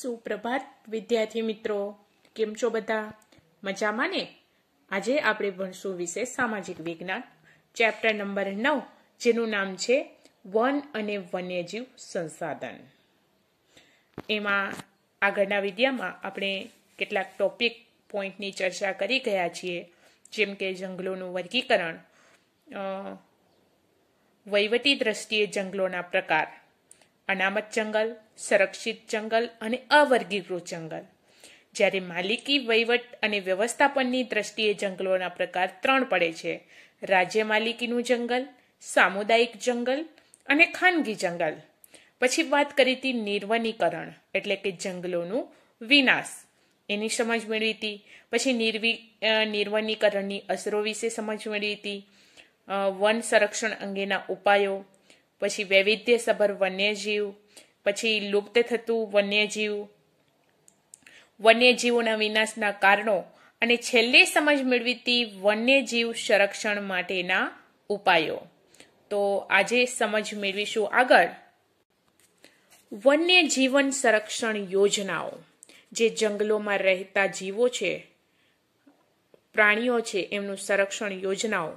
સુપ્રભાત વિદ્યાર્થી મિત્રો કેમ છો બધા મજામાં ને આજે આપણે ભણશું વિશે સામાજિક વિજ્ઞાન ચેપ્ટર નંબર નવ જેનું નામ છે વન અને વન્યજીવ સંસાધન એમાં આગળના વિદ્યામાં આપણે કેટલાક ટોપિક પોઈન્ટની ચર્ચા કરી ગયા છીએ જેમ કે જંગલોનું વર્ગીકરણ વહીવટી દ્રષ્ટિએ જંગલોના પ્રકાર અનામત જંગલ સંરક્ષિત જંગલ અને અવર્ગીકૃત જંગલ જ્યારે માલિકી વહીવટ અને વ્યવસ્થાપનની દ્રષ્ટિએ જંગલોના પ્રકાર ત્રણ પડે છે રાજ્ય માલિકીનું જંગલ સામુદાયિક જંગલ અને ખાનગી જંગલ પછી વાત કરી હતી નિર્વનીકરણ એટલે કે જંગલોનું વિનાશ એની સમજ મેળવી હતી પછી નિર્વી નિર્વનીકરણની અસરો વિશે સમજ મેળવી હતી વન સંરક્ષણ અંગેના ઉપાયો પછી વૈવિધ્યસભર વન્યજીવ પછી લુપ્ત થતું વન્યજીવ વન્યજીવોના વિનાશના કારણો અને છેલ્લે સમજ મેળવીતી વન્યજીવ સંરક્ષણ માટેના ઉપાયો તો આજે સમજ મેળવીશું આગળ વન્યજીવન સંરક્ષણ યોજનાઓ જે જંગલોમાં રહેતા જીવો છે પ્રાણીઓ છે એમનું સંરક્ષણ યોજનાઓ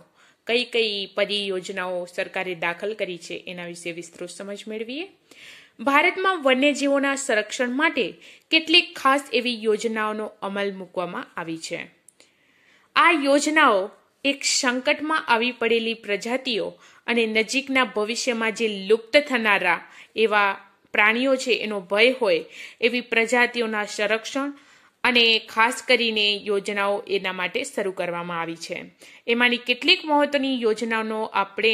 કઈ કઈ પરિયોજનાઓ સરકારે દાખલ કરી છે એના વિશે વિસ્તૃત સમજ મેળવીએ ભારતમાં વન્યજીવોના સંરક્ષણ માટે કેટલીક ખાસ એવી યોજનાઓનો અમલ મૂકવામાં આવી છે આ યોજનાઓ એક સંકટમાં આવી પડેલી પ્રજાતિઓ અને નજીકના ભવિષ્યમાં જે લુપ્ત થનારા એવા પ્રાણીઓ છે એનો ભય હોય એવી પ્રજાતિઓના સંરક્ષણ અને ખાસ કરીને યોજનાઓ એના માટે શરૂ કરવામાં આવી છે એમાંની કેટલીક મહત્વની યોજનાઓનો આપણે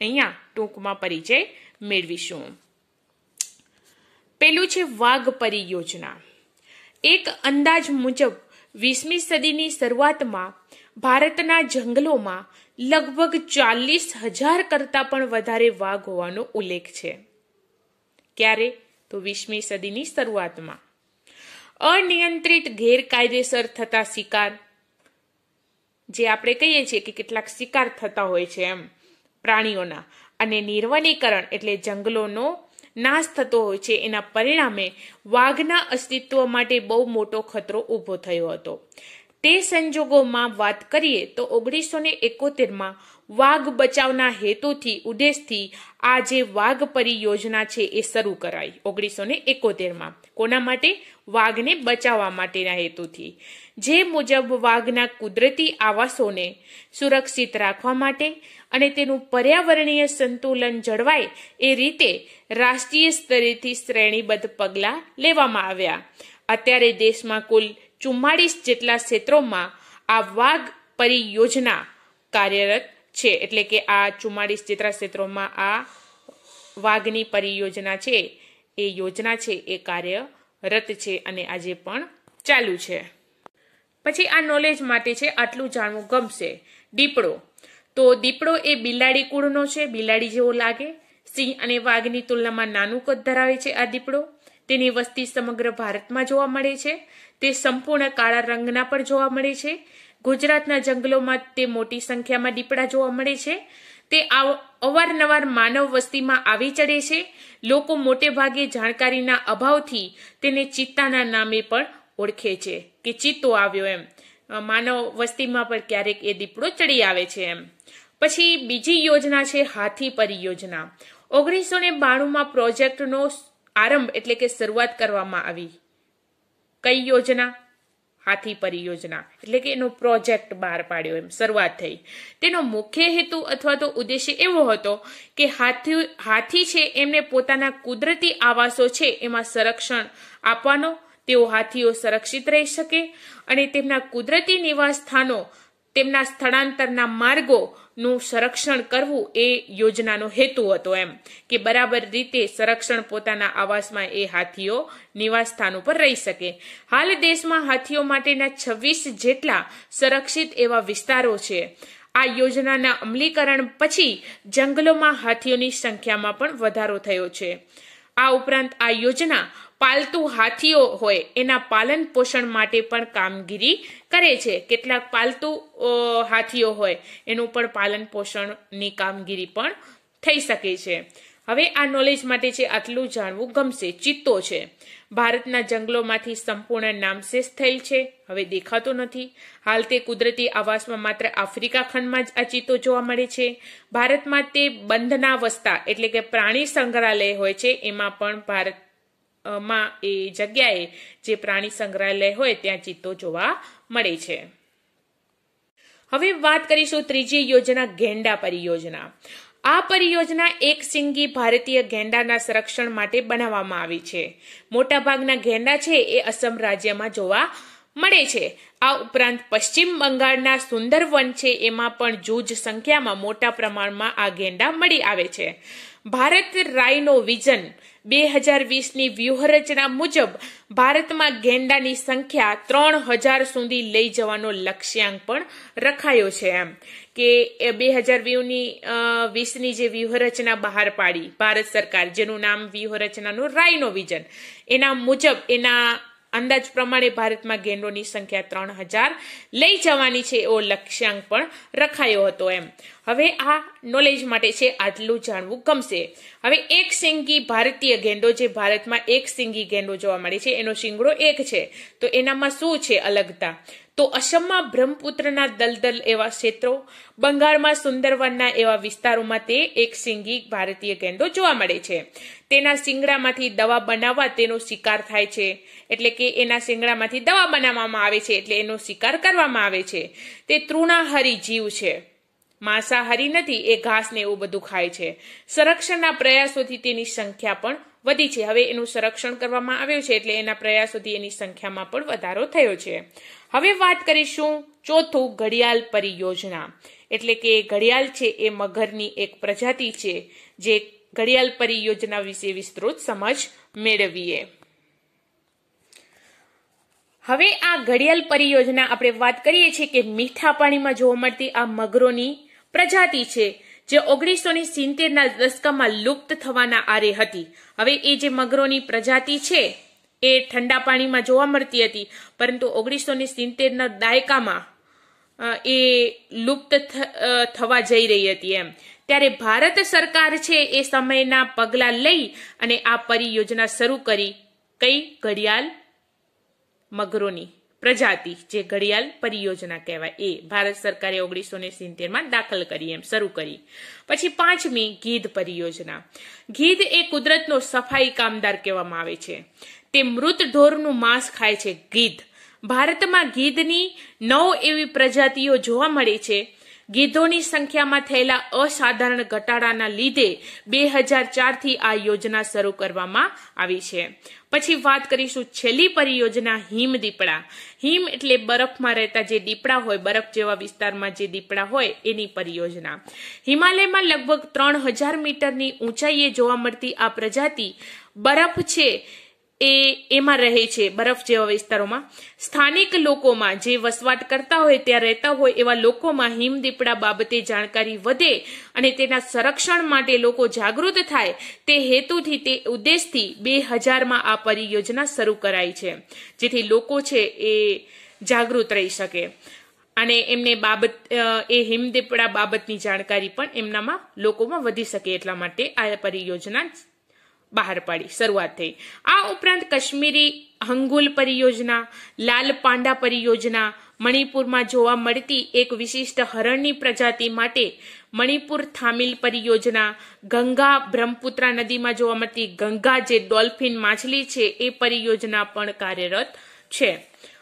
અહીંયા ટૂંકમાં પરિચય મેળવીશું પેલું છે વાઘ પરિયોજના એક અંદાજ મુજબ વીસમી સદીની શરૂઆતમાં ભારતના જંગલોમાં લગભગ ચાલીસ હજાર કરતાં પણ વધારે વાઘ હોવાનો ઉલ્લેખ છે ક્યારે તો વીસમી સદીની શરૂઆતમાં અનિયંત્રિત ગેરકાયદેસર થતા શિકાર જે આપણે કહીએ છીએ કે કેટલાક શિકાર થતા હોય છે એમ પ્રાણીઓના અને નિર્વનીકરણ એટલે જંગલોનો નાશ થતો હોય છે એના પરિણામે વાઘના અસ્તિત્વ માટે બહુ મોટો ખતરો ઊભો થયો હતો તે સંજોગોમાં વાત કરીએ તો ઓગણીસો ને એકોતેરમાં વાઘ બચાવના હેતુથી ઉદ્દેશથી આ જે વાઘ પરિયોજના છે એ શરૂ કરાઈ ઓગણીસો ને એકોતેરમાં કોના માટે વાઘને બચાવવા માટેના હેતુથી જે મુજબ વાઘના કુદરતી આવાસોને સુરક્ષિત રાખવા માટે અને તેનું પર્યાવરણીય સંતુલન જળવાય એ રીતે રાષ્ટ્રીય સ્તરેથી શ્રેણીબદ્ધ પગલાં લેવામાં આવ્યા અત્યારે દેશમાં કુલ ચુમ્માળીસ જેટલા ક્ષેત્રોમાં આ વાઘ પરિયોજના કાર્યરત છે એટલે કે આ ચુમ્માળીસ જેટલા ક્ષેત્રોમાં આ વાઘની પરિયોજના છે એ યોજના છે એ કાર્યરત છે અને આજે પણ ચાલુ છે પછી આ નોલેજ માટે છે આટલું જાણવું ગમશે દીપડો તો દીપડો એ બિલાડી કુળનો છે બિલાડી જેવો લાગે સિંહ અને વાઘની તુલનામાં નાનું કદ ધરાવે છે આ દીપડો તેની વસ્તી સમગ્ર ભારતમાં જોવા મળે છે તે સંપૂર્ણ કાળા રંગના પણ જોવા મળે છે ગુજરાતના જંગલોમાં તે મોટી સંખ્યામાં દીપડા જોવા મળે છે તે અવારનવાર માનવ વસ્તીમાં આવી ચડે છે લોકો મોટે ભાગે જાણકારીના અભાવથી તેને ચિત્તાના નામે પણ ઓળખે છે કે ચિત્તો આવ્યો એમ માનવ વસ્તીમાં પણ ક્યારેક એ દીપડો ચડી આવે છે એમ પછી બીજી યોજના છે હાથી પરિયોજના ઓગણીસો ને બાણુંમાં પ્રોજેક્ટનો આરંભ એટલે કે શરૂઆત કરવામાં આવી કઈ યોજના હાથી પરિયોજના એટલે કે એનો પ્રોજેક્ટ બહાર પાડ્યો એમ શરૂઆત થઈ તેનો મુખ્ય હેતુ અથવા તો ઉદ્દેશ્ય એવો હતો કે હાથી હાથી છે એમને પોતાના કુદરતી આવાસો છે એમાં સંરક્ષણ આપવાનો તેઓ હાથીઓ સંરક્ષિત રહી શકે અને તેમના કુદરતી નિવાસ સ્થાનો તેમના સ્થળાંતરના માર્ગો નું સંરક્ષણ કરવું એ યોજનાનો હેતુ હતો એમ કે બરાબર રીતે સંરક્ષણ પોતાના આવાસમાં એ હાથીઓ નિવાસ સ્થાન ઉપર રહી શકે હાલ દેશમાં હાથીઓ માટેના છવ્વીસ જેટલા સંરક્ષિત એવા વિસ્તારો છે આ યોજનાના અમલીકરણ પછી જંગલોમાં હાથીઓની સંખ્યામાં પણ વધારો થયો છે આ ઉપરાંત આ યોજના પાલતુ હાથીઓ હોય એના પાલન પોષણ માટે પણ કામગીરી કરે છે કેટલાક પાલતુ હાથીઓ હોય એનું પણ પાલન પોષણની કામગીરી પણ થઈ શકે છે હવે આ નોલેજ માટે છે આટલું જાણવું ગમશે ચિત્તો છે ભારતના જંગલોમાંથી સંપૂર્ણ નામશેષ થયેલ છે હવે દેખાતો નથી હાલ તે કુદરતી આવાસમાં માત્ર આફ્રિકા ખંડમાં જ આ ચિત્તો જોવા મળે છે ભારતમાં તે બંધનાવસ્થા એટલે કે પ્રાણી સંગ્રહાલય હોય છે એમાં પણ ભારત માં એ જગ્યાએ જે પ્રાણી સંગ્રહાલય હોય ત્યાં ચિત્તો જોવા મળે છે હવે વાત કરીશું ત્રીજી યોજના ગેંડા પરિયોજના આ પરિયોજના એક સિંગી ભારતીય ગેંડાના સંરક્ષણ માટે બનાવવામાં આવી છે મોટાભાગના ગેંડા છે એ અસમ રાજ્યમાં જોવા મળે છે આ ઉપરાંત પશ્ચિમ બંગાળના સુંદરવન છે એમાં પણ જૂજ સંખ્યામાં મોટા પ્રમાણમાં આ ગેંડા મળી આવે છે ભારત રાયનો વિઝન બે હજાર વીસની વ્યૂહરચના મુજબ ભારતમાં ગેંડાની સંખ્યા ત્રણ હજાર સુધી લઈ જવાનો લક્ષ્યાંક પણ રખાયો છે એમ કે બે હજાર વીની વીસની જે વ્યૂહરચના બહાર પાડી ભારત સરકાર જેનું નામ વ્યૂહરચનાનું રાયનો વિઝન એના મુજબ એના અંદાજ પ્રમાણે ભારતમાં ગેંડોની સંખ્યા ત્રણ હજાર લઈ જવાની છે એવો લક્ષ્યાંક પણ રખાયો હતો એમ હવે આ નોલેજ માટે છે આટલું જાણવું ગમશે હવે એક સિંગી ભારતીય ગેંડો જે ભારતમાં એક સિંગી ગેંડો જોવા મળે છે એનો શિંગડો એક છે તો એનામાં શું છે અલગતા તો અસમમાં બ્રહ્મપુત્રના દલદલ એવા ક્ષેત્રો બંગાળમાં સુંદરવનના એવા વિસ્તારોમાં તે એક સિંગી ભારતીય ગેંડો જોવા મળે છે તેના શિંગડામાંથી દવા બનાવવા તેનો શિકાર થાય છે એટલે કે એના શિંગડામાંથી દવા બનાવવામાં આવે છે એટલે એનો શિકાર કરવામાં આવે છે તે તૃણાહારી જીવ છે માંસાહારી નથી એ ઘાસને એવું બધું ખાય છે સંરક્ષણના પ્રયાસોથી તેની સંખ્યા પણ વધી છે હવે એનું સંરક્ષણ કરવામાં આવ્યું છે એટલે એના પ્રયાસોથી એની સંખ્યામાં પણ વધારો થયો છે હવે વાત કરીશું ચોથું ઘડિયાળ પરિયોજના એટલે કે ઘડિયાળ છે એ મગરની એક પ્રજાતિ છે જે ઘડિયાળ પરિયોજના વિશે વિસ્તૃત સમજ મેળવીએ હવે આ ઘડિયાળ પરિયોજના આપણે વાત કરીએ છીએ કે મીઠા પાણીમાં જોવા મળતી આ મગરોની પ્રજાતિ છે જે ઓગણીસો ને સિત્તેરના દશકમાં લુપ્ત થવાના આરે હતી હવે એ જે મગરોની પ્રજાતિ છે એ ઠંડા પાણીમાં જોવા મળતી હતી પરંતુ ઓગણીસો ને સિત્તેરના દાયકામાં એ લુપ્ત થવા જઈ રહી હતી એમ ત્યારે ભારત સરકાર છે એ સમયના પગલાં લઈ અને આ પરિયોજના શરૂ કરી કઈ ઘડિયાળ મગરોની પ્રજાતિ જે ઘડિયાળ પરિયોજના કહેવાય એ ભારત સરકારે ઓગણીસો ને સિત્તેરમાં દાખલ કરી એમ શરૂ કરી પછી પાંચમી ગીધ પરિયોજના ગીધ એ કુદરતનો સફાઈ કામદાર કહેવામાં આવે છે તે મૃત ઢોરનું માંસ ખાય છે ગીધ ભારતમાં ગીધની નવ એવી પ્રજાતિઓ જોવા મળે છે ગીધોની સંખ્યામાં થયેલા અસાધારણ ઘટાડાના લીધે બે હજાર ચારથી આ યોજના શરૂ કરવામાં આવી છે પછી વાત કરીશું છેલ્લી પરિયોજના હિમ દીપડા હિમ એટલે બરફમાં રહેતા જે દીપડા હોય બરફ જેવા વિસ્તારમાં જે દીપડા હોય એની પરિયોજના હિમાલયમાં લગભગ ત્રણ હજાર મીટરની ઊંચાઈએ જોવા મળતી આ પ્રજાતિ બરફ છે એ એમાં રહે છે બરફ જેવા વિસ્તારોમાં સ્થાનિક લોકોમાં જે વસવાટ કરતા હોય ત્યાં રહેતા હોય એવા લોકોમાં હિમદીપડા બાબતે જાણકારી વધે અને તેના સંરક્ષણ માટે લોકો જાગૃત થાય તે હેતુથી તે ઉદ્દેશથી બે હજારમાં આ પરિયોજના શરૂ કરાઈ છે જેથી લોકો છે એ જાગૃત રહી શકે અને એમને બાબત એ હિમદીપડા બાબતની જાણકારી પણ એમનામાં લોકોમાં વધી શકે એટલા માટે આ પરિયોજના બહાર પાડી શરૂઆત થઈ આ ઉપરાંત કાશ્મીરી હંગુલ પરિયોજના લાલ પાંડા પરિયોજના મણિપુરમાં જોવા મળતી એક વિશિષ્ટ હરણની પ્રજાતિ માટે મણિપુર થામિલ પરિયોજના ગંગા બ્રહ્મપુત્રા નદીમાં જોવા મળતી ગંગા જે ડોલ્ફિન માછલી છે એ પરિયોજના પણ કાર્યરત છે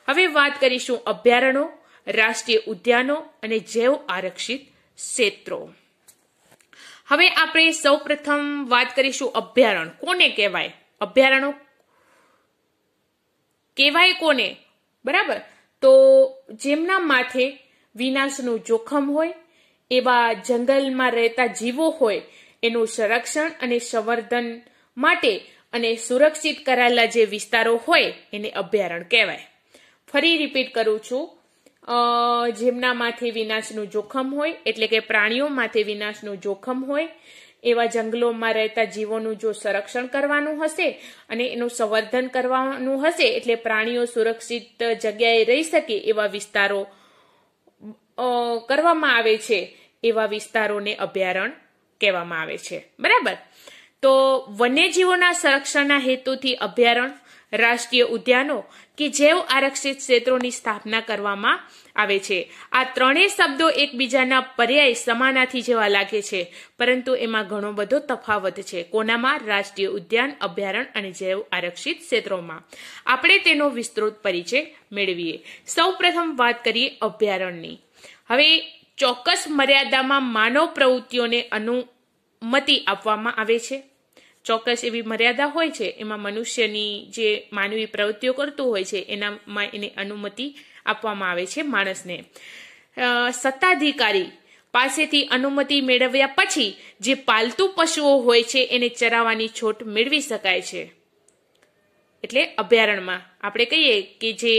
હવે વાત કરીશું અભયારણ્યો રાષ્ટ્રીય ઉદ્યાનો અને જૈવ આરક્ષિત ક્ષેત્રો હવે આપણે સૌ પ્રથમ વાત કરીશું અભયારણ્ય કોને કહેવાય અભયારણ્ય કહેવાય કોને બરાબર તો જેમના માથે વિનાશનું જોખમ હોય એવા જંગલમાં રહેતા જીવો હોય એનું સંરક્ષણ અને સંવર્ધન માટે અને સુરક્ષિત કરાયેલા જે વિસ્તારો હોય એને અભયારણ્ય કહેવાય ફરી રિપીટ કરું છું જેમના માથે વિનાશનું જોખમ હોય એટલે કે પ્રાણીઓ માથે વિનાશનું જોખમ હોય એવા જંગલોમાં રહેતા જીવોનું જો સંરક્ષણ કરવાનું હશે અને એનું સંવર્ધન કરવાનું હશે એટલે પ્રાણીઓ સુરક્ષિત જગ્યાએ રહી શકે એવા વિસ્તારો કરવામાં આવે છે એવા વિસ્તારોને અભયારણ કહેવામાં આવે છે બરાબર તો વન્યજીવોના સંરક્ષણના હેતુથી અભયારણ્ય રાષ્ટ્રીય ઉદ્યાનો કે જૈવ આરક્ષિત ક્ષેત્રોની સ્થાપના કરવામાં આવે છે આ ત્રણેય શબ્દો એકબીજાના પર્યાય સમાનાથી જેવા લાગે છે પરંતુ એમાં ઘણો બધો તફાવત છે કોનામાં રાષ્ટ્રીય ઉદ્યાન અભયારણ્ય અને જૈવ આરક્ષિત ક્ષેત્રોમાં આપણે તેનો વિસ્તૃત પરિચય મેળવીએ સૌપ્રથમ વાત કરીએ અભયારણ્યની હવે ચોક્કસ મર્યાદામાં માનવ પ્રવૃત્તિઓને અનુમતિ આપવામાં આવે છે ચોક્કસ એવી મર્યાદા હોય છે એમાં મનુષ્યની જે માનવી પ્રવૃત્તિઓ કરતું હોય છે એનામાં એને અનુમતિ આપવામાં આવે છે માણસને સત્તાધિકારી પાસેથી અનુમતિ મેળવ્યા પછી જે પાલતુ પશુઓ હોય છે એને ચરાવવાની છોટ મેળવી શકાય છે એટલે અભયારણ્યમાં આપણે કહીએ કે જે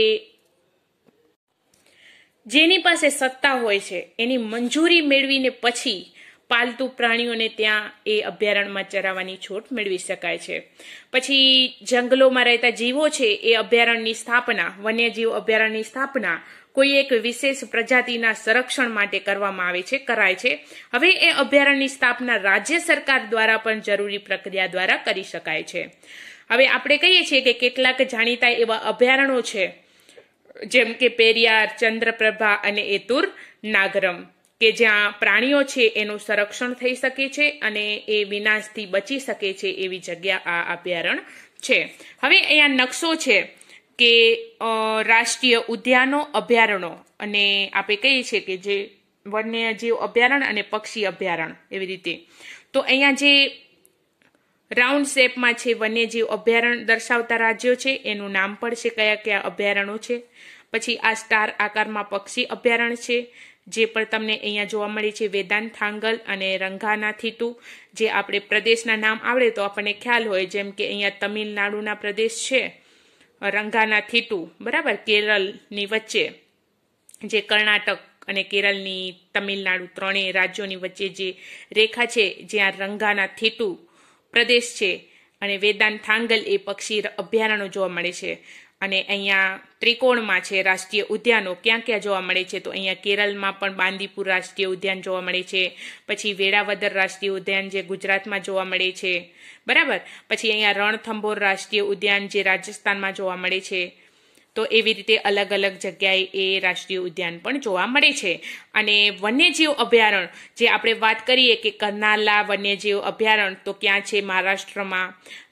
જેની પાસે સત્તા હોય છે એની મંજૂરી મેળવીને પછી પાલતુ પ્રાણીઓને ત્યાં એ અભયારણ્યમાં ચરાવવાની છૂટ મેળવી શકાય છે પછી જંગલોમાં રહેતા જીવો છે એ અભયારણ્યની સ્થાપના વન્યજીવ અભયારણ્યની સ્થાપના કોઈ એક વિશેષ પ્રજાતિના સંરક્ષણ માટે કરવામાં આવે છે કરાય છે હવે એ અભયારણ્યની સ્થાપના રાજ્ય સરકાર દ્વારા પણ જરૂરી પ્રક્રિયા દ્વારા કરી શકાય છે હવે આપણે કહીએ છીએ કે કેટલાક જાણીતા એવા અભયારણ્યો છે જેમ કે પેરિયાર ચંદ્રપ્રભા અને એતુર નાગરમ કે જ્યાં પ્રાણીઓ છે એનું સંરક્ષણ થઈ શકે છે અને એ વિનાશથી બચી શકે છે એવી જગ્યા આ અભયારણ્ય છે હવે અહીંયા નકશો છે કે રાષ્ટ્રીય ઉદ્યાનો અભયારણો અને આપણે કહીએ છીએ કે જે વન્યજીવ અભયારણ્ય અને પક્ષી અભયારણ્ય એવી રીતે તો અહીંયા જે રાઉન્ડ શેપમાં છે વન્યજીવ અભયારણ્ય દર્શાવતા રાજ્યો છે એનું નામ પણ છે કયા કયા અભયારણ્યો છે પછી આ સ્ટાર આકારમાં પક્ષી અભયારણ્ય છે જે પણ તમને અહીંયા જોવા મળે છે વેદાંત થાંગલ અને રંગાના થીટુ જે આપણે પ્રદેશના નામ આવડે તો આપણને ખ્યાલ હોય જેમ કે અહીંયા તમિલનાડુના પ્રદેશ છે રંગાના થીટુ બરાબર કેરળની વચ્ચે જે કર્ણાટક અને કેરળની તમિલનાડુ ત્રણેય રાજ્યોની વચ્ચે જે રેખા છે જ્યાં રંગાના થીટુ પ્રદેશ છે અને વેદાંત થાંગલ એ પક્ષી અભયારણ્યો જોવા મળે છે અને અહીંયા ત્રિકોણમાં છે રાષ્ટ્રીય ઉદ્યાનો ક્યાં ક્યાં જોવા મળે છે તો અહીંયા કેરળમાં પણ બાંદીપુર રાષ્ટ્રીય ઉદ્યાન જોવા મળે છે પછી વેળાવદર રાષ્ટ્રીય ઉદ્યાન જે ગુજરાતમાં જોવા મળે છે બરાબર પછી અહીંયા રણથંભોર રાષ્ટ્રીય ઉદ્યાન જે રાજસ્થાનમાં જોવા મળે છે તો એવી રીતે અલગ અલગ જગ્યાએ એ રાષ્ટ્રીય ઉદ્યાન પણ જોવા મળે છે અને વન્યજીવ અભયારણ્ય જે આપણે વાત કરીએ કે કરનાલા વન્યજીવ અભયારણ્ય તો ક્યાં છે મહારાષ્ટ્રમાં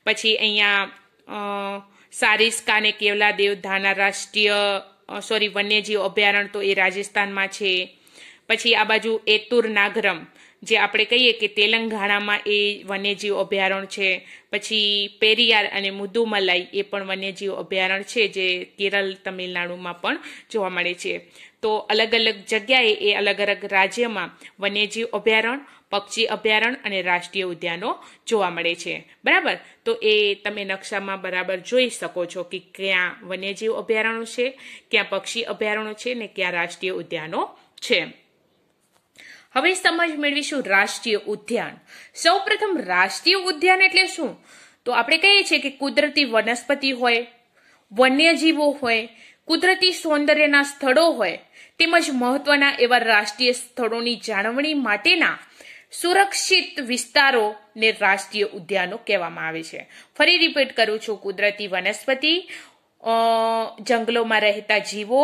પછી અહીંયા સારિસ્કા અને કેવલાદેવ ધાના રાષ્ટ્રીય સોરી વન્યજીવ અભયારણ્ય તો એ રાજસ્થાનમાં છે પછી આ બાજુ એતુર નાગરમ જે આપણે કહીએ કે તેલંગાણામાં એ વન્યજીવ અભયારણ્ય છે પછી પેરિયાર અને મુદુમલાઈ એ પણ વન્યજીવ અભયારણ્ય છે જે કેરળ તમિલનાડુમાં પણ જોવા મળે છે તો અલગ અલગ જગ્યાએ એ અલગ અલગ રાજ્યમાં વન્યજીવ અભયારણ્ય પક્ષી અભયારણ્ય અને રાષ્ટ્રીય ઉદ્યાનો જોવા મળે છે બરાબર તો એ તમે નકશામાં બરાબર જોઈ શકો છો કે ક્યાં વન્યજીવ અભયારણ્યો છે ક્યાં પક્ષી અભયારણ્યો છે ને ક્યાં રાષ્ટ્રીય ઉદ્યાનો છે હવે સમજ મેળવીશું રાષ્ટ્રીય ઉદ્યાન સૌપ્રથમ રાષ્ટ્રીય ઉદ્યાન એટલે શું તો આપણે કહીએ છીએ કે કુદરતી વનસ્પતિ હોય વન્યજીવો હોય કુદરતી સૌંદર્યના સ્થળો હોય તેમજ મહત્વના એવા રાષ્ટ્રીય સ્થળોની જાળવણી માટેના સુરક્ષિત વિસ્તારોને રાષ્ટ્રીય ઉદ્યાનો કહેવામાં આવે છે ફરી રિપીટ કરું છું કુદરતી વનસ્પતિ જંગલોમાં રહેતા જીવો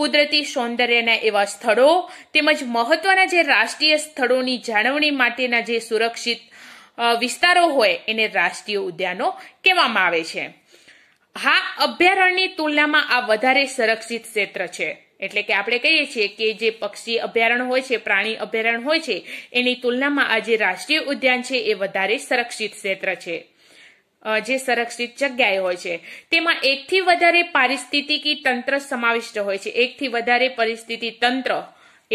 કુદરતી સૌંદર્યના એવા સ્થળો તેમજ મહત્વના જે રાષ્ટ્રીય સ્થળોની જાળવણી માટેના જે સુરક્ષિત વિસ્તારો હોય એને રાષ્ટ્રીય ઉદ્યાનો કહેવામાં આવે છે હા અભયારણ્યની તુલનામાં આ વધારે સંરક્ષિત ક્ષેત્ર છે એટલે કે આપણે કહીએ છીએ કે જે પક્ષી અભયારણ્ય હોય છે પ્રાણી અભયારણ્ય હોય છે એની તુલનામાં આ જે રાષ્ટ્રીય ઉદ્યાન છે એ વધારે સંરક્ષિત ક્ષેત્ર છે જે સંરક્ષિત જગ્યાએ હોય છે તેમાં એકથી વધારે પારિસ્થિતિકી તંત્ર સમાવિષ્ટ હોય છે એકથી વધારે પરિસ્થિતિ તંત્ર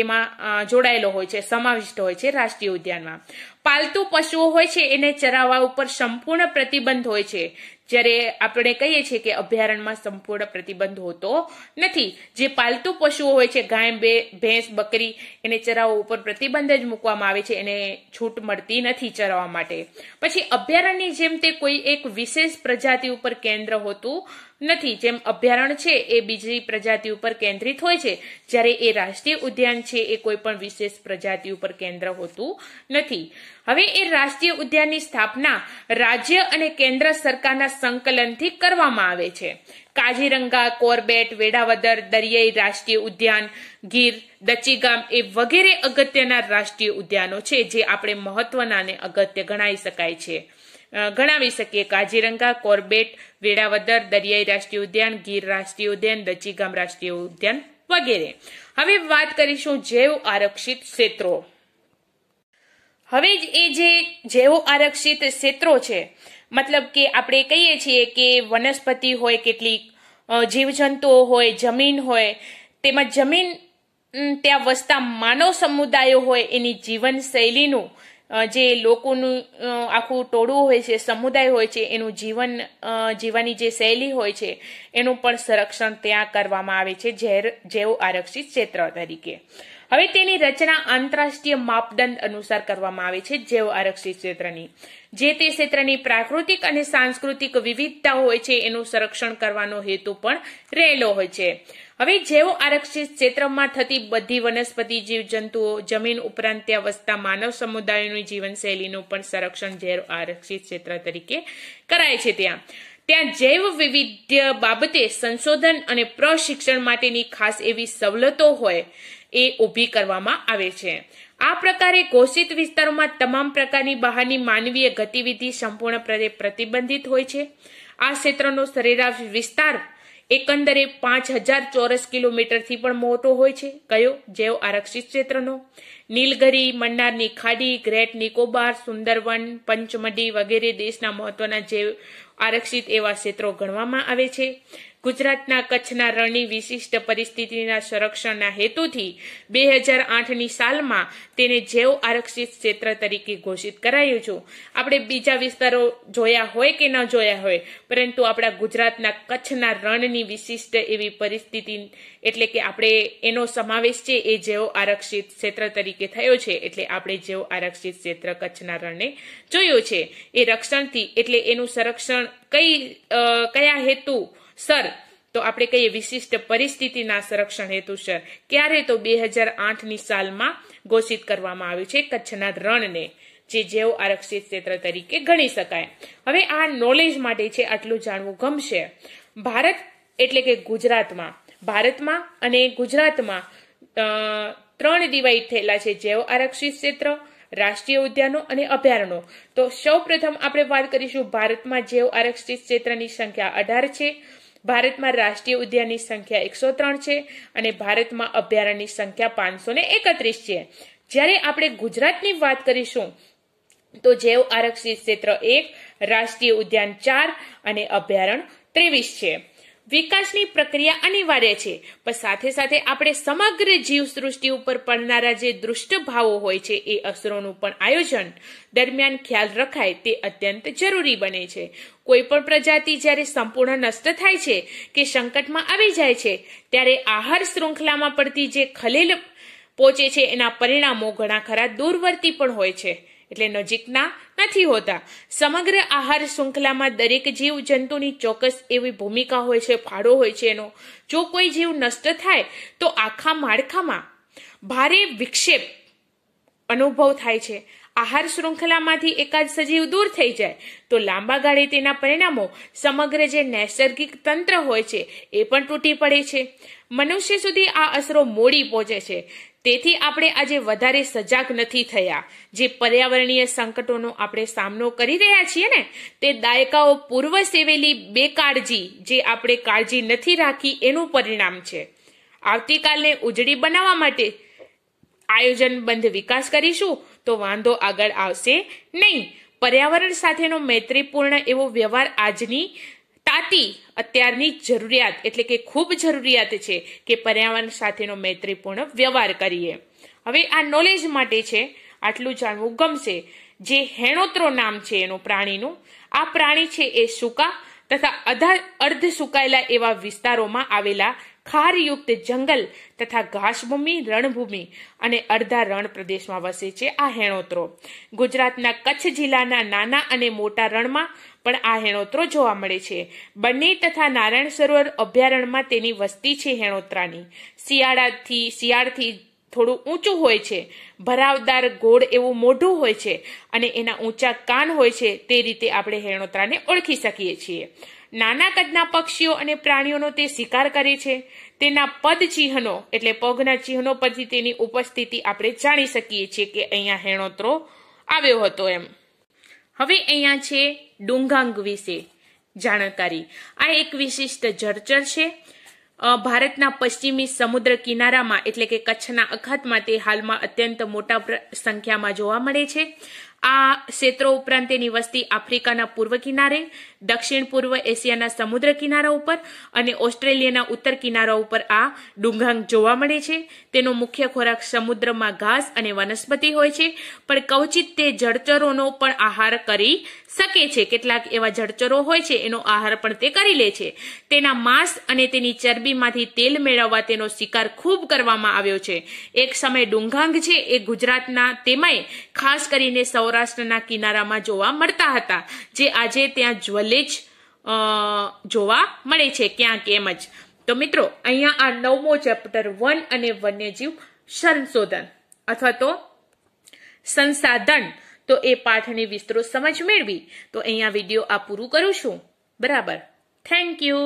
એમાં જોડાયેલો હોય છે સમાવિષ્ટ હોય છે રાષ્ટ્રીય ઉદ્યાનમાં પાલતુ પશુઓ હોય છે એને ચરાવવા ઉપર સંપૂર્ણ પ્રતિબંધ હોય છે જ્યારે આપણે કહીએ છીએ કે અભયારણ્યમાં સંપૂર્ણ પ્રતિબંધ હોતો નથી જે પાલતુ પશુઓ હોય છે ગાય ભેંસ બકરી એને ચરાવવા ઉપર પ્રતિબંધ જ મૂકવામાં આવે છે એને છૂટ મળતી નથી ચરાવવા માટે પછી અભયારણ્યની જેમ તે કોઈ એક વિશેષ પ્રજાતિ ઉપર કેન્દ્ર હોતું નથી જેમ અભયારણ્ય છે એ બીજી પ્રજાતિ ઉપર કેન્દ્રિત હોય છે જ્યારે એ રાષ્ટ્રીય ઉદ્યાન છે એ કોઈ પણ વિશેષ પ્રજાતિ ઉપર કેન્દ્ર હોતું નથી હવે એ રાષ્ટ્રીય ઉદ્યાનની સ્થાપના રાજ્ય અને કેન્દ્ર સરકારના સંકલનથી કરવામાં આવે છે કાજીરંગા કોરબેટ વેડાવદર દરિયાઈ રાષ્ટ્રીય ઉદ્યાન ગીર દચીગામ એ વગેરે અગત્યના રાષ્ટ્રીય ઉદ્યાનો છે જે આપણે મહત્વના અને અગત્ય ગણાવી શકાય છે ગણાવી શકીએ કાજીરંગા કોરબેટ વેડાવદર દરિયાઈ રાષ્ટ્રીય ઉદ્યાન ગીર રાષ્ટ્રીય ઉદ્યાન દચીગામ રાષ્ટ્રીય ઉદ્યાન વગેરે હવે વાત કરીશું જૈવ આરક્ષિત ક્ષેત્રો હવે જ એ જે જેવો આરક્ષિત ક્ષેત્રો છે મતલબ કે આપણે કહીએ છીએ કે વનસ્પતિ હોય કેટલીક જીવજંતુઓ હોય જમીન હોય તેમજ જમીન ત્યાં વસતા માનવ સમુદાયો હોય એની જીવનશૈલીનું જે લોકોનું આખું ટોળું હોય છે સમુદાય હોય છે એનું જીવન જીવવાની જે શૈલી હોય છે એનું પણ સંરક્ષણ ત્યાં કરવામાં આવે છે જેવો આરક્ષિત ક્ષેત્ર તરીકે હવે તેની રચના આંતરરાષ્ટ્રીય માપદંડ અનુસાર કરવામાં આવે છે જૈવ આરક્ષિત ક્ષેત્રની જે તે ક્ષેત્રની પ્રાકૃતિક અને સાંસ્કૃતિક વિવિધતા હોય છે એનું સંરક્ષણ કરવાનો હેતુ પણ રહેલો હોય છે હવે જૈવ આરક્ષિત ક્ષેત્રમાં થતી બધી વનસ્પતિ જીવજંતુઓ જમીન ઉપરાંત ત્યાં વસતા માનવ સમુદાયોની જીવનશૈલીનું પણ સંરક્ષણ જૈવ આરક્ષિત ક્ષેત્ર તરીકે કરાય છે ત્યાં ત્યાં જૈવ વૈવિધ્ય બાબતે સંશોધન અને પ્રશિક્ષણ માટેની ખાસ એવી સવલતો હોય એ ઊભી કરવામાં આવે છે આ પ્રકારે ઘોષિત વિસ્તારોમાં તમામ પ્રકારની બહારની માનવીય ગતિવિધિ સંપૂર્ણપણે પ્રતિબંધિત હોય છે આ ક્ષેત્રનો સરેરાશ વિસ્તાર એકંદરે પાંચ હજાર ચોરસ કિલોમીટરથી પણ મોટો હોય છે કયો જેઓ આરક્ષિત ક્ષેત્રનો નીલગરી મન્નારની ખાડી ગ્રેટ નિકોબાર સુંદરવન પંચમઢી વગેરે દેશના મહત્વના જૈવ આરક્ષિત એવા ક્ષેત્રો ગણવામાં આવે છે ગુજરાતના કચ્છના રણની વિશિષ્ટ પરિસ્થિતિના સંરક્ષણના હેતુથી બે હજાર આઠની સાલમાં તેને જેવ આરક્ષિત ક્ષેત્ર તરીકે ઘોષિત કરાયું છે આપણે બીજા વિસ્તારો જોયા હોય કે ન જોયા હોય પરંતુ આપણા ગુજરાતના કચ્છના રણની વિશિષ્ટ એવી પરિસ્થિતિ એટલે કે આપણે એનો સમાવેશ છે એ જેવો આરક્ષિત ક્ષેત્ર તરીકે થયો છે એટલે આપણે જેવો આરક્ષિત ક્ષેત્ર કચ્છના રણને જોયું છે એ રક્ષણથી એટલે એનું સંરક્ષણ કઈ કયા હેતુ સર તો આપણે કહીએ વિશિષ્ટ પરિસ્થિતિના સંરક્ષણ હેતુ સર ક્યારે તો બે હજાર આઠની સાલમાં ઘોષિત કરવામાં આવ્યું છે કચ્છના રણને જે જૈવ આરક્ષિત ક્ષેત્ર તરીકે ગણી શકાય હવે આ નોલેજ માટે છે આટલું જાણવું ગમશે ભારત એટલે કે ગુજરાતમાં ભારતમાં અને ગુજરાતમાં ત્રણ ડિવાઈડ થયેલા છે જેવ આરક્ષિત ક્ષેત્ર રાષ્ટ્રીય ઉદ્યાનો અને અભયારણ્યો તો સૌપ્રથમ આપણે વાત કરીશું ભારતમાં જૈવ આરક્ષિત ક્ષેત્રની સંખ્યા અઢાર છે ભારતમાં રાષ્ટ્રીય ઉદ્યાનની સંખ્યા એકસો ત્રણ છે અને ભારતમાં અભયારણ્યની સંખ્યા પાંચસો એકત્રીસ છે જ્યારે આપણે ગુજરાતની વાત કરીશું તો જૈવ આરક્ષિત ક્ષેત્ર એક રાષ્ટ્રીય ઉદ્યાન ચાર અને અભયારણ્ય ત્રેવીસ છે વિકાસની પ્રક્રિયા અનિવાર્ય છે પણ સાથે સાથે આપણે સમગ્ર જીવસૃષ્ટિ ઉપર પડનારા જે દૃષ્ટ ભાવો હોય છે એ અસરોનું પણ આયોજન દરમિયાન ખ્યાલ રખાય તે અત્યંત જરૂરી બને છે કોઈ પણ પ્રજાતિ જ્યારે સંપૂર્ણ નષ્ટ થાય છે કે સંકટમાં આવી જાય છે ત્યારે આહાર શૃંખલામાં પડતી જે ખલેલ પહોંચે છે એના પરિણામો ઘણા ખરા દૂરવર્તી પણ હોય છે એટલે નજીકના નથી હોતા સમગ્ર આહાર શૃંખલામાં દરેક જીવ જંતુની ચોક્કસ એવી ભૂમિકા હોય છે ફાળો હોય છે એનો જો કોઈ જીવ નષ્ટ થાય તો આખા માળખામાં ભારે વિક્ષેપ અનુભવ થાય છે આહાર શૃંખલામાંથી એકાદ સજીવ દૂર થઈ જાય તો લાંબા ગાળે તેના પરિણામો સમગ્ર જે નૈસર્ગિક તંત્ર હોય છે એ પણ તૂટી પડે છે મનુષ્ય સુધી આ અસરો મોડી પહોંચે છે તેથી આપણે આજે વધારે સજાગ નથી થયા જે પર્યાવરણીય સંકટોનો આપણે સામનો કરી રહ્યા છીએ ને તે દાયકાઓ પૂર્વ સેવેલી બેકાળજી જે આપણે કાળજી નથી રાખી એનું પરિણામ છે આવતીકાલને ઉજળી બનાવવા માટે આયોજનબંધ વિકાસ કરીશું તો વાંધો આગળ આવશે નહીં પર્યાવરણ સાથેનો મૈત્રીપૂર્ણ એવો વ્યવહાર આજની તાતી અત્યારની જરૂરિયાત એટલે કે ખૂબ જરૂરિયાત છે કે પર્યાવરણ સાથેનો મૈત્રીપૂર્ણ વ્યવહાર કરીએ હવે આ નોલેજ માટે છે આટલું જાણવું ગમશે જે હેણોત્રો નામ છે એનું પ્રાણીનું આ પ્રાણી છે એ સૂકા તથા અધા અર્ધ સુકાયેલા એવા વિસ્તારોમાં આવેલા ખારયુક્ત જંગલ તથા ઘાસભૂમિ રણભૂમિ અને અડધા રણ પ્રદેશમાં વસે છે આ હેણોત્રો ગુજરાતના કચ્છ જિલ્લાના નાના અને મોટા રણમાં પણ આ હેણોત્રો જોવા મળે છે બંને તથા નારાયણ સરોવર અભયારણ્યમાં તેની વસ્તી છે હેણોત્રાની શિયાળાથી શિયાળથી થોડું ઊંચું હોય છે ભરાવદાર ગોળ એવું મોઢું હોય છે અને એના ઊંચા કાન હોય છે તે રીતે આપણે હેણોત્રાને ઓળખી શકીએ છીએ નાના કદના પક્ષીઓ અને પ્રાણીઓનો તે શિકાર કરે છે તેના પદ ચિહ્નો એટલે પગના ચિહ્નો પરથી તેની ઉપસ્થિતિ આપણે જાણી શકીએ છીએ કે અહીંયા હેણોત્રો આવ્યો હતો એમ હવે અહીંયા છે ડુંગાંગ વિશે જાણકારી આ એક વિશિષ્ટ જળચર છે ભારતના પશ્ચિમી સમુદ્ર કિનારામાં એટલે કે કચ્છના અખાતમાં તે હાલમાં અત્યંત મોટા સંખ્યામાં જોવા મળે છે આ ક્ષેત્રો ઉપરાંત તેની વસ્તી આફ્રિકાના પૂર્વ કિનારે દક્ષિણ પૂર્વ એશિયાના સમુદ્ર કિનારા ઉપર અને ઓસ્ટ્રેલિયાના ઉત્તર કિનારા ઉપર આ ડુંગાંગ જોવા મળે છે તેનો મુખ્ય ખોરાક સમુદ્રમાં ઘાસ અને વનસ્પતિ હોય છે પણ કવચિત તે જળચરોનો પણ આહાર કરી શકે છે કેટલાક એવા જળચરો હોય છે એનો આહાર પણ તે કરી લે છે તેના માંસ અને તેની ચરબીમાંથી તેલ મેળવવા તેનો શિકાર ખૂબ કરવામાં આવ્યો છે એક સમય ડુંગાંગ છે એ ગુજરાતના તેમાંય ખાસ કરીને સૌ સૌરાષ્ટ્રના કિનારામાં જોવા મળતા હતા જે આજે ત્યાં જ્વલે જ જોવા મળે છે ક્યાંક એમ જ તો મિત્રો અહીંયા આ નવમો ચેપ્ટર વન અને વન્યજીવ સંશોધન અથવા તો સંસાધન તો એ પાઠની વિસ્તૃત સમજ મેળવી તો અહીંયા વિડીયો આ પૂરું કરું છું બરાબર થેન્ક યુ